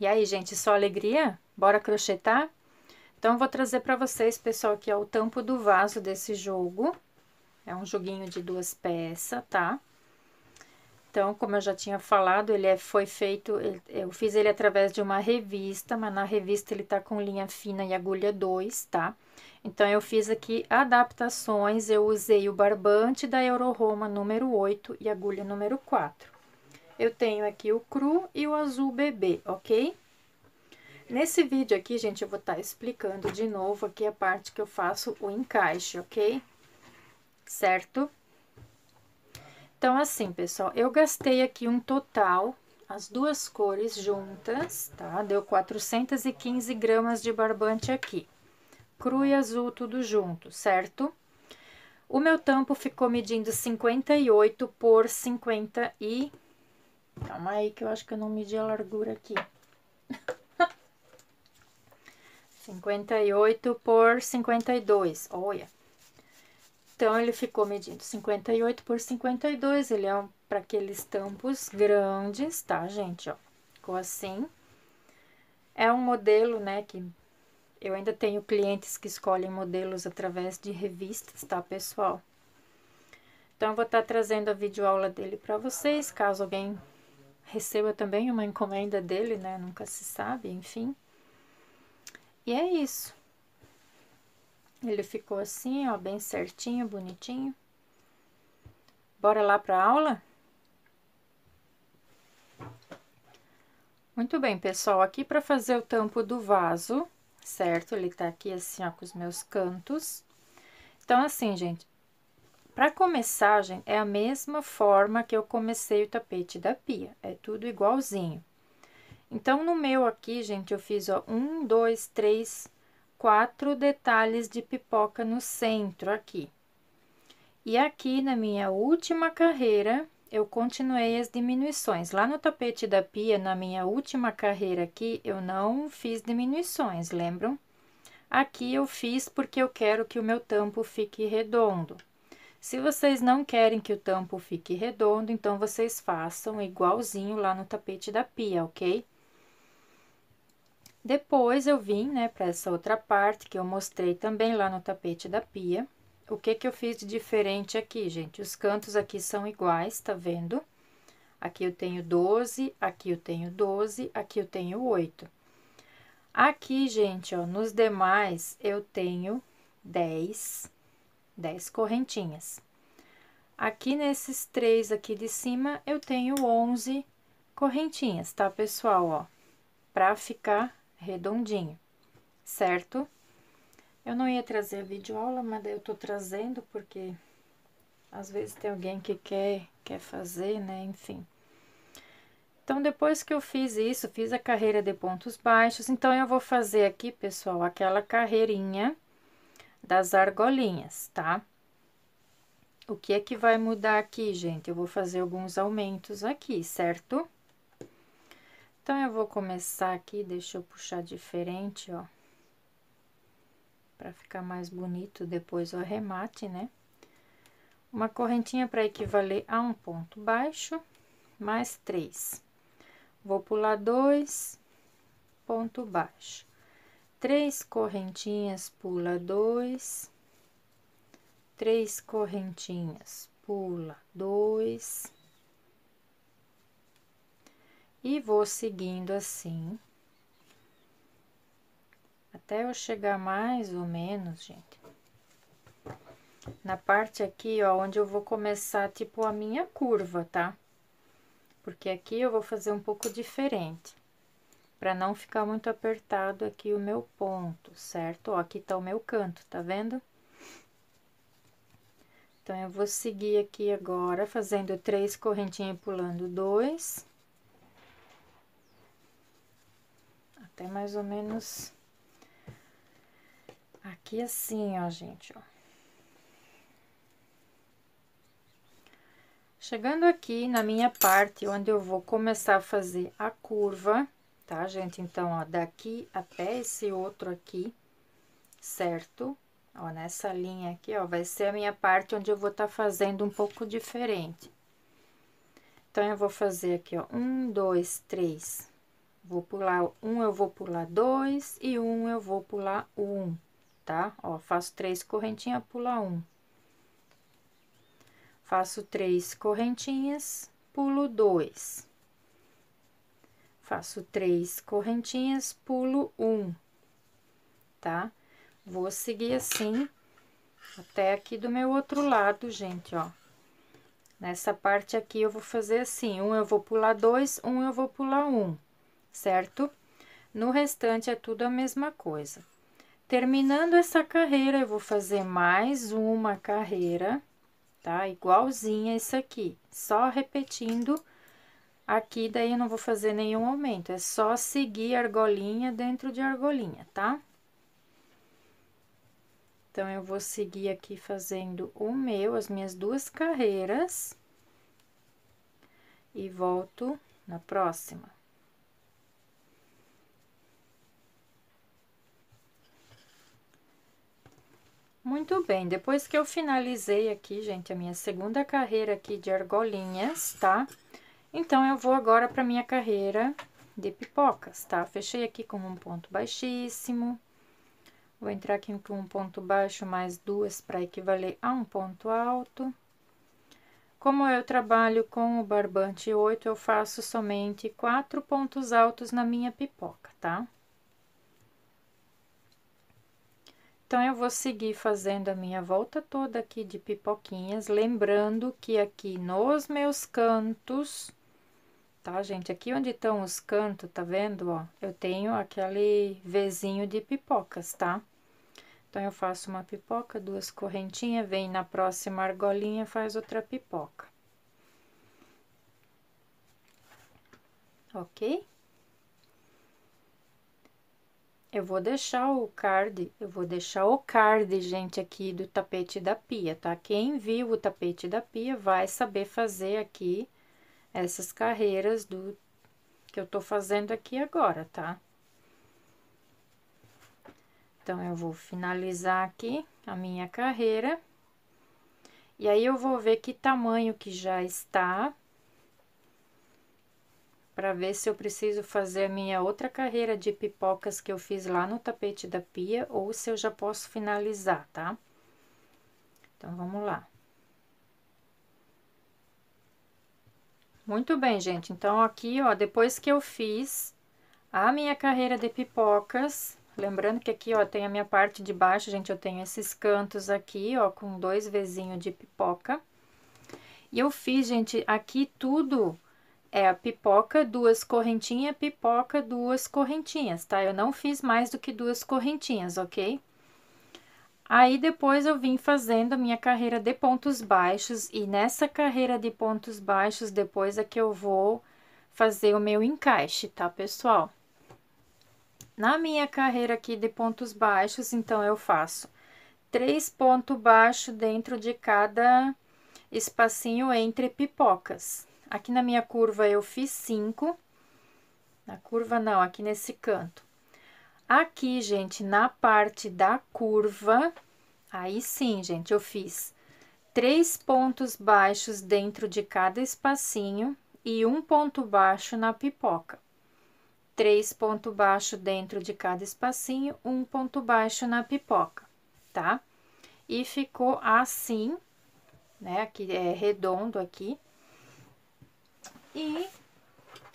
E aí, gente, só alegria? Bora crochetar? Então, vou trazer para vocês, pessoal, aqui, ó, o tampo do vaso desse jogo. É um joguinho de duas peças, tá? Então, como eu já tinha falado, ele é, foi feito, ele, eu fiz ele através de uma revista, mas na revista ele tá com linha fina e agulha 2, tá? Então, eu fiz aqui adaptações, eu usei o barbante da Euro Roma número 8 e agulha número 4 eu tenho aqui o cru e o azul bebê, ok? Nesse vídeo aqui, gente, eu vou estar tá explicando de novo aqui a parte que eu faço o encaixe, ok? Certo? Então, assim, pessoal, eu gastei aqui um total, as duas cores juntas, tá? Deu 415 gramas de barbante aqui. Cru e azul tudo junto, certo? O meu tampo ficou medindo 58 por 58. Calma aí que eu acho que eu não medi a largura aqui. 58 por 52, olha. Então, ele ficou medindo 58 por 52, ele é um, para aqueles tampos grandes, tá, gente, ó. Ficou assim. É um modelo, né, que eu ainda tenho clientes que escolhem modelos através de revistas, tá, pessoal? Então, eu vou estar tá trazendo a videoaula dele para vocês, caso alguém receba também uma encomenda dele, né? Nunca se sabe, enfim. E é isso. Ele ficou assim, ó, bem certinho, bonitinho. Bora lá para aula? Muito bem, pessoal, aqui para fazer o tampo do vaso, certo? Ele tá aqui assim, ó, com os meus cantos. Então, assim, gente, para começar, gente, é a mesma forma que eu comecei o tapete da pia, é tudo igualzinho. Então, no meu aqui, gente, eu fiz, ó, um, dois, três, quatro detalhes de pipoca no centro aqui. E aqui, na minha última carreira, eu continuei as diminuições. Lá no tapete da pia, na minha última carreira aqui, eu não fiz diminuições, lembram? Aqui eu fiz porque eu quero que o meu tampo fique redondo. Se vocês não querem que o tampo fique redondo, então vocês façam igualzinho lá no tapete da pia, ok? Depois eu vim, né, para essa outra parte que eu mostrei também lá no tapete da pia. O que que eu fiz de diferente aqui, gente? Os cantos aqui são iguais, tá vendo? Aqui eu tenho 12, aqui eu tenho 12, aqui eu tenho 8. Aqui, gente, ó, nos demais eu tenho 10, 10 correntinhas. Aqui nesses três aqui de cima, eu tenho 11 correntinhas, tá, pessoal? Ó, pra ficar redondinho, certo? Eu não ia trazer a videoaula, mas daí eu tô trazendo porque às vezes tem alguém que quer, quer fazer, né? Enfim. Então, depois que eu fiz isso, fiz a carreira de pontos baixos, então eu vou fazer aqui, pessoal, aquela carreirinha das argolinhas, tá? O que é que vai mudar aqui, gente? Eu vou fazer alguns aumentos aqui, certo? Então, eu vou começar aqui, deixa eu puxar diferente, ó. Pra ficar mais bonito depois o arremate, né? Uma correntinha para equivaler a um ponto baixo, mais três. Vou pular dois, ponto baixo três correntinhas, pula dois, três correntinhas, pula dois, e vou seguindo assim, até eu chegar mais ou menos, gente, na parte aqui, ó, onde eu vou começar, tipo, a minha curva, tá? Porque aqui eu vou fazer um pouco diferente para não ficar muito apertado aqui o meu ponto, certo? Ó, aqui tá o meu canto, tá vendo? Então, eu vou seguir aqui agora, fazendo três correntinhas e pulando dois. Até mais ou menos aqui assim, ó, gente, ó. Chegando aqui na minha parte, onde eu vou começar a fazer a curva, tá, gente? Então, ó, daqui até esse outro aqui, certo? Ó, nessa linha aqui, ó, vai ser a minha parte onde eu vou estar tá fazendo um pouco diferente. Então, eu vou fazer aqui, ó, um, dois, três. Vou pular um, eu vou pular dois, e um eu vou pular um, tá? Ó, faço três correntinhas, pula um. Faço três correntinhas, pulo dois Faço três correntinhas, pulo um, tá? Vou seguir assim até aqui do meu outro lado, gente, ó. Nessa parte aqui, eu vou fazer assim, um eu vou pular dois, um eu vou pular um, certo? No restante, é tudo a mesma coisa. Terminando essa carreira, eu vou fazer mais uma carreira, tá? Igualzinha essa aqui, só repetindo Aqui daí eu não vou fazer nenhum aumento, é só seguir argolinha dentro de argolinha, tá? Então, eu vou seguir aqui fazendo o meu, as minhas duas carreiras. E volto na próxima. Muito bem, depois que eu finalizei aqui, gente, a minha segunda carreira aqui de argolinhas, tá? Tá? Então, eu vou agora para minha carreira de pipocas, tá? Fechei aqui com um ponto baixíssimo. Vou entrar aqui com um ponto baixo mais duas para equivaler a um ponto alto. Como eu trabalho com o barbante 8, eu faço somente quatro pontos altos na minha pipoca, tá? Então, eu vou seguir fazendo a minha volta toda aqui de pipoquinhas, lembrando que aqui nos meus cantos tá, gente? Aqui onde estão os cantos, tá vendo, ó? Eu tenho aquele vizinho de pipocas, tá? Então, eu faço uma pipoca, duas correntinhas, vem na próxima argolinha, faz outra pipoca. Ok? Eu vou deixar o card, eu vou deixar o card, gente, aqui do tapete da pia, tá? Quem viu o tapete da pia vai saber fazer aqui essas carreiras do que eu tô fazendo aqui agora, tá? Então, eu vou finalizar aqui a minha carreira. E aí, eu vou ver que tamanho que já está, para ver se eu preciso fazer a minha outra carreira de pipocas que eu fiz lá no tapete da pia ou se eu já posso finalizar, tá? Então, vamos lá. Muito bem, gente. Então, aqui, ó, depois que eu fiz a minha carreira de pipocas, lembrando que aqui, ó, tem a minha parte de baixo, gente, eu tenho esses cantos aqui, ó, com dois vezinhos de pipoca. E eu fiz, gente, aqui tudo é a pipoca, duas correntinhas, pipoca, duas correntinhas, tá? Eu não fiz mais do que duas correntinhas, ok? Aí depois eu vim fazendo a minha carreira de pontos baixos e nessa carreira de pontos baixos depois é que eu vou fazer o meu encaixe, tá, pessoal? Na minha carreira aqui de pontos baixos, então, eu faço três pontos baixos dentro de cada espacinho entre pipocas. Aqui na minha curva eu fiz cinco, na curva não, aqui nesse canto. Aqui, gente, na parte da curva, aí sim, gente, eu fiz três pontos baixos dentro de cada espacinho e um ponto baixo na pipoca. Três ponto baixo dentro de cada espacinho, um ponto baixo na pipoca, tá? E ficou assim, né? Aqui é redondo aqui. E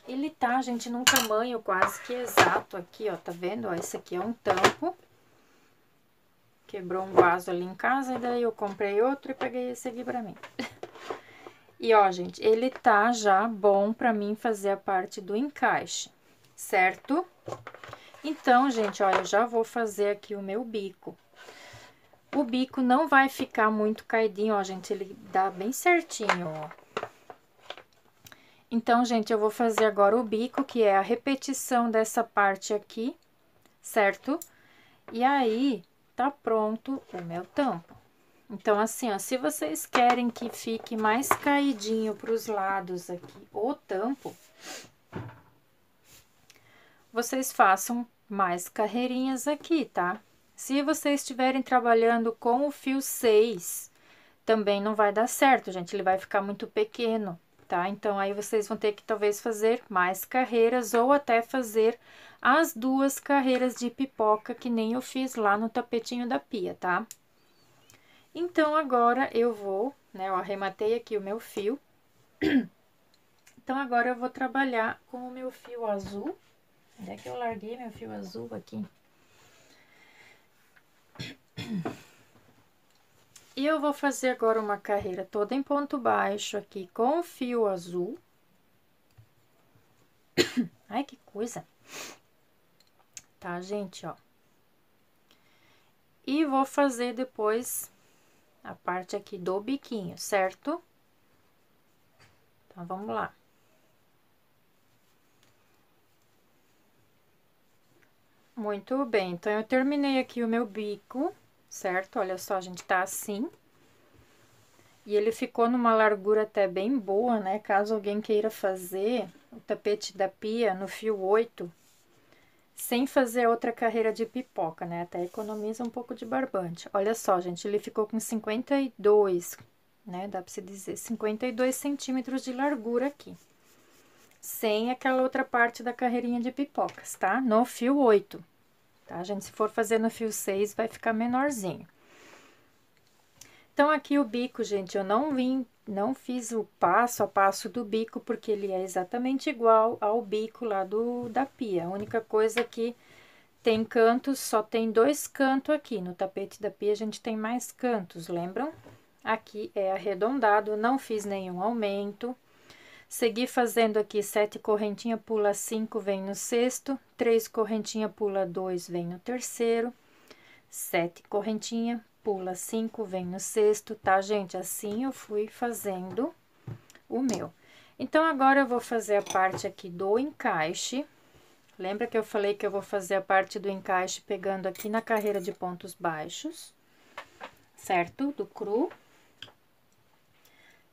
ele tá, gente, num tamanho quase que exato aqui, ó, tá vendo? Ó, esse aqui é um tampo. Quebrou um vaso ali em casa, e daí eu comprei outro e peguei esse aqui pra mim. e, ó, gente, ele tá já bom pra mim fazer a parte do encaixe, certo? Então, gente, ó, eu já vou fazer aqui o meu bico. O bico não vai ficar muito caidinho, ó, gente, ele dá bem certinho, ó. Então, gente, eu vou fazer agora o bico, que é a repetição dessa parte aqui, certo? E aí, tá pronto o meu tampo. Então, assim, ó, se vocês querem que fique mais caidinho pros lados aqui o tampo, vocês façam mais carreirinhas aqui, tá? Se vocês estiverem trabalhando com o fio 6, também não vai dar certo, gente, ele vai ficar muito pequeno tá? Então, aí vocês vão ter que talvez fazer mais carreiras ou até fazer as duas carreiras de pipoca que nem eu fiz lá no tapetinho da pia, tá? Então, agora eu vou, né, eu arrematei aqui o meu fio. Então, agora eu vou trabalhar com o meu fio azul. Onde é que eu larguei meu fio azul aqui? E eu vou fazer agora uma carreira toda em ponto baixo aqui com fio azul. Ai, que coisa! Tá, gente, ó. E vou fazer depois a parte aqui do biquinho, certo? Então, vamos lá. Muito bem, então, eu terminei aqui o meu bico certo? Olha só, a gente tá assim. E ele ficou numa largura até bem boa, né? Caso alguém queira fazer o tapete da pia no fio 8, sem fazer outra carreira de pipoca, né? Até economiza um pouco de barbante. Olha só, gente, ele ficou com 52, né? Dá pra se dizer, 52 centímetros de largura aqui. Sem aquela outra parte da carreirinha de pipocas, tá? No fio 8 tá, gente? Se for fazer no fio 6, vai ficar menorzinho. Então, aqui o bico, gente, eu não vim, não fiz o passo a passo do bico, porque ele é exatamente igual ao bico lá do, da pia. A única coisa que tem cantos, só tem dois cantos aqui. No tapete da pia, a gente tem mais cantos, lembram? Aqui é arredondado, não fiz nenhum aumento. Segui fazendo aqui sete correntinha, pula cinco, vem no sexto, três correntinha, pula dois, vem no terceiro, sete correntinha, pula cinco, vem no sexto, tá, gente? Assim eu fui fazendo o meu. Então, agora eu vou fazer a parte aqui do encaixe. Lembra que eu falei que eu vou fazer a parte do encaixe pegando aqui na carreira de pontos baixos, certo? Do cru.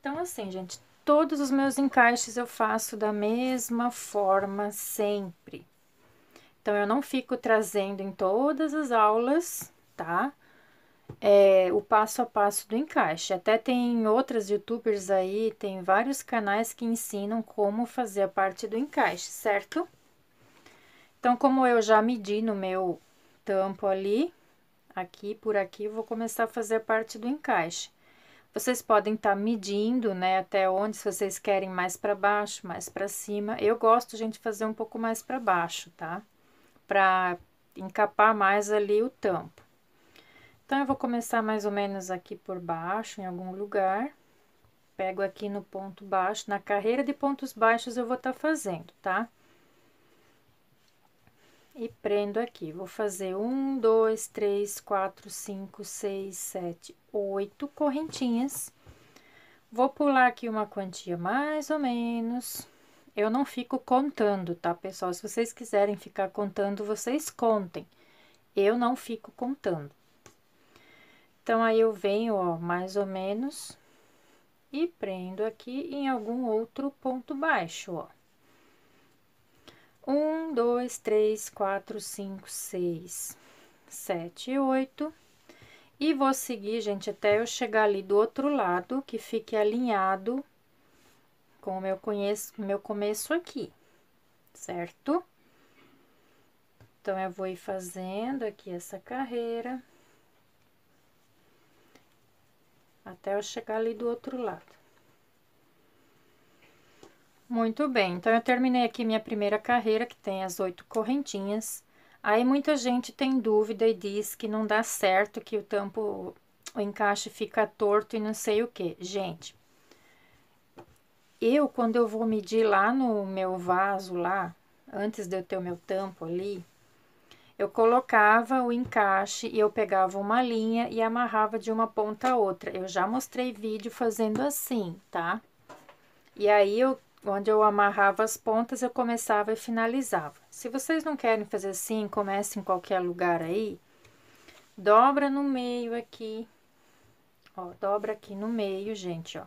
Então, assim, gente, Todos os meus encaixes eu faço da mesma forma sempre. Então, eu não fico trazendo em todas as aulas, tá? É, o passo a passo do encaixe. Até tem outras youtubers aí, tem vários canais que ensinam como fazer a parte do encaixe, certo? Então, como eu já medi no meu tampo ali, aqui por aqui, vou começar a fazer a parte do encaixe. Vocês podem estar tá medindo, né, até onde, se vocês querem mais para baixo, mais para cima. Eu gosto, gente, fazer um pouco mais para baixo, tá? Para encapar mais ali o tampo. Então, eu vou começar mais ou menos aqui por baixo, em algum lugar. Pego aqui no ponto baixo, na carreira de pontos baixos eu vou estar tá fazendo, tá? Tá? e prendo aqui. Vou fazer um, dois, três, quatro, cinco, seis, sete, oito correntinhas. Vou pular aqui uma quantia mais ou menos. Eu não fico contando, tá, pessoal? Se vocês quiserem ficar contando, vocês contem. Eu não fico contando. Então, aí eu venho, ó, mais ou menos, e prendo aqui em algum outro ponto baixo, ó. Um, dois, três, quatro, cinco, seis, sete, oito. E vou seguir, gente, até eu chegar ali do outro lado, que fique alinhado com o meu, meu começo aqui, certo? Então, eu vou ir fazendo aqui essa carreira, até eu chegar ali do outro lado. Muito bem, então eu terminei aqui minha primeira carreira, que tem as oito correntinhas. Aí muita gente tem dúvida e diz que não dá certo, que o tampo, o encaixe fica torto e não sei o que. Gente, eu quando eu vou medir lá no meu vaso lá, antes de eu ter o meu tampo ali, eu colocava o encaixe e eu pegava uma linha e amarrava de uma ponta a outra. Eu já mostrei vídeo fazendo assim, tá? E aí eu onde eu amarrava as pontas, eu começava e finalizava. Se vocês não querem fazer assim, comece em qualquer lugar aí, dobra no meio aqui, ó, dobra aqui no meio, gente, ó.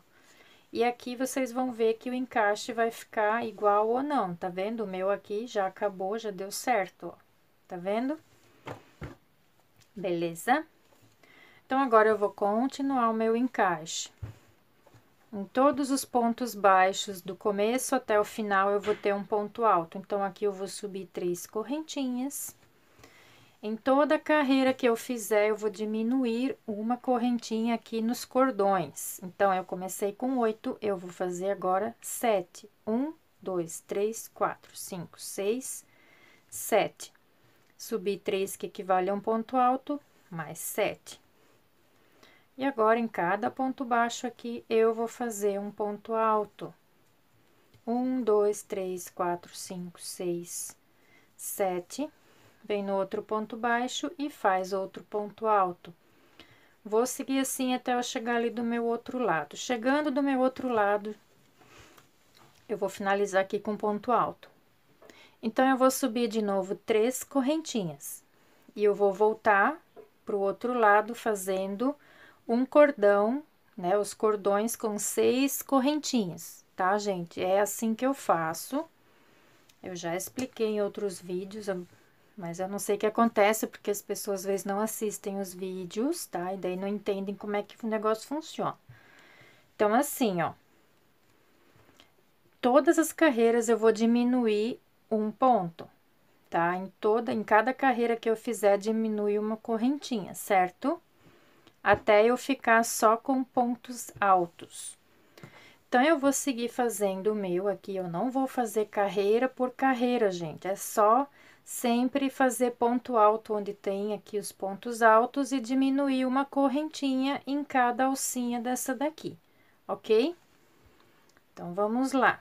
E aqui vocês vão ver que o encaixe vai ficar igual ou não, tá vendo? O meu aqui já acabou, já deu certo, ó, tá vendo? Beleza? Então, agora eu vou continuar o meu encaixe. Em todos os pontos baixos, do começo até o final, eu vou ter um ponto alto. Então, aqui eu vou subir três correntinhas. Em toda carreira que eu fizer, eu vou diminuir uma correntinha aqui nos cordões. Então, eu comecei com oito, eu vou fazer agora sete. Um, dois, três, quatro, cinco, seis, sete. Subi três, que equivale a um ponto alto, mais sete. E agora, em cada ponto baixo aqui, eu vou fazer um ponto alto. Um, dois, três, quatro, cinco, seis, sete. Vem no outro ponto baixo e faz outro ponto alto. Vou seguir assim até eu chegar ali do meu outro lado. Chegando do meu outro lado, eu vou finalizar aqui com ponto alto. Então, eu vou subir de novo três correntinhas. E eu vou voltar pro outro lado fazendo um cordão, né? Os cordões com seis correntinhas, tá, gente? É assim que eu faço. Eu já expliquei em outros vídeos, mas eu não sei o que acontece, porque as pessoas às vezes não assistem os vídeos, tá? E daí não entendem como é que o negócio funciona. Então, assim, ó. Todas as carreiras eu vou diminuir um ponto, tá? Em toda, em cada carreira que eu fizer, diminui uma correntinha, certo? até eu ficar só com pontos altos. Então, eu vou seguir fazendo o meu aqui, eu não vou fazer carreira por carreira, gente. É só sempre fazer ponto alto onde tem aqui os pontos altos e diminuir uma correntinha em cada alcinha dessa daqui, ok? Então, vamos lá.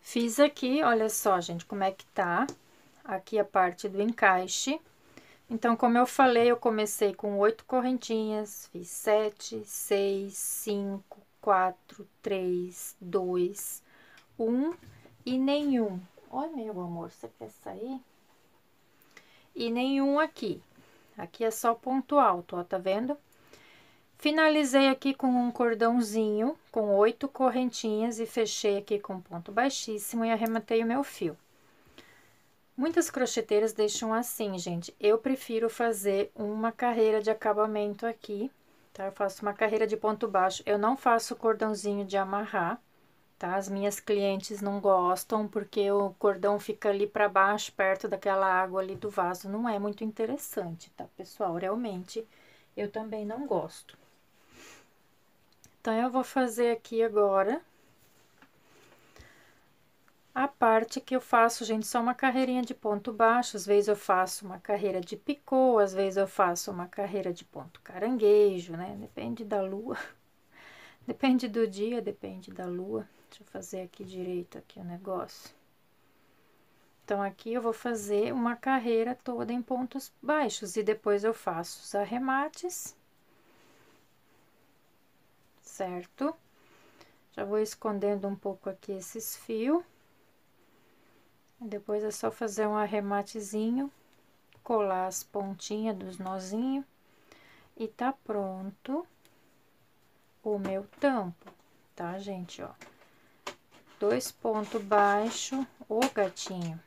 Fiz aqui, olha só, gente, como é que tá. Aqui a parte do encaixe. Então, como eu falei, eu comecei com oito correntinhas, fiz sete, seis, cinco, quatro, três, dois, um e nenhum. Olha, meu amor, você quer sair? E nenhum aqui. Aqui é só ponto alto, ó, tá vendo? Finalizei aqui com um cordãozinho, com oito correntinhas e fechei aqui com ponto baixíssimo e arrematei o meu fio. Muitas crocheteiras deixam assim, gente. Eu prefiro fazer uma carreira de acabamento aqui, tá? Eu faço uma carreira de ponto baixo. Eu não faço cordãozinho de amarrar, tá? As minhas clientes não gostam porque o cordão fica ali para baixo, perto daquela água ali do vaso. Não é muito interessante, tá, pessoal? Realmente, eu também não gosto. Então, eu vou fazer aqui agora a parte que eu faço, gente, só uma carreirinha de ponto baixo, às vezes eu faço uma carreira de picô, às vezes eu faço uma carreira de ponto caranguejo, né? Depende da lua, depende do dia, depende da lua. Deixa eu fazer aqui direito aqui o negócio. Então, aqui eu vou fazer uma carreira toda em pontos baixos e depois eu faço os arremates, certo? Já vou escondendo um pouco aqui esses fios. Depois é só fazer um arrematezinho, colar as pontinhas dos nozinhos e tá pronto o meu tampo, tá, gente, ó. Dois pontos baixo, o gatinho.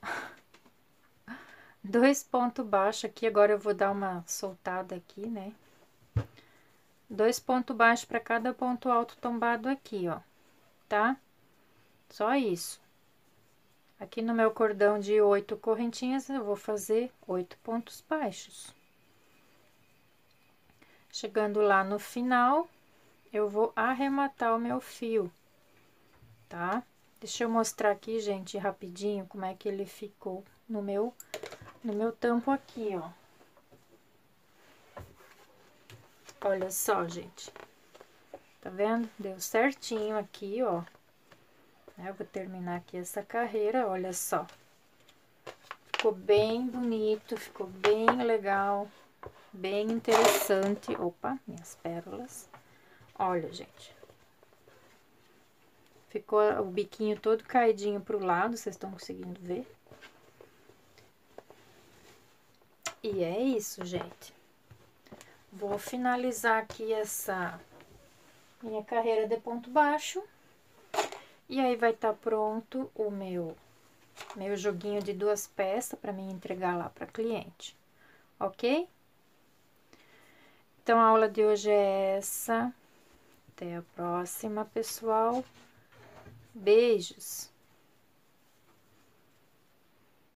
Dois pontos baixo aqui, agora eu vou dar uma soltada aqui, né? Dois pontos baixo para cada ponto alto tombado aqui, ó, tá? Só isso. Aqui no meu cordão de oito correntinhas, eu vou fazer oito pontos baixos. Chegando lá no final, eu vou arrematar o meu fio, tá? Deixa eu mostrar aqui, gente, rapidinho, como é que ele ficou no meu, no meu tampo aqui, ó. Olha só, gente. Tá vendo? Deu certinho aqui, ó. Né? Eu vou terminar aqui essa carreira, olha só. Ficou bem bonito, ficou bem legal, bem interessante. Opa, minhas pérolas. Olha, gente. Ficou o biquinho todo caidinho pro lado, vocês estão conseguindo ver? E é isso, gente. Vou finalizar aqui essa minha carreira de ponto baixo. E aí vai estar tá pronto o meu, meu joguinho de duas peças para mim entregar lá para cliente, ok? Então, a aula de hoje é essa. Até a próxima, pessoal. Beijos!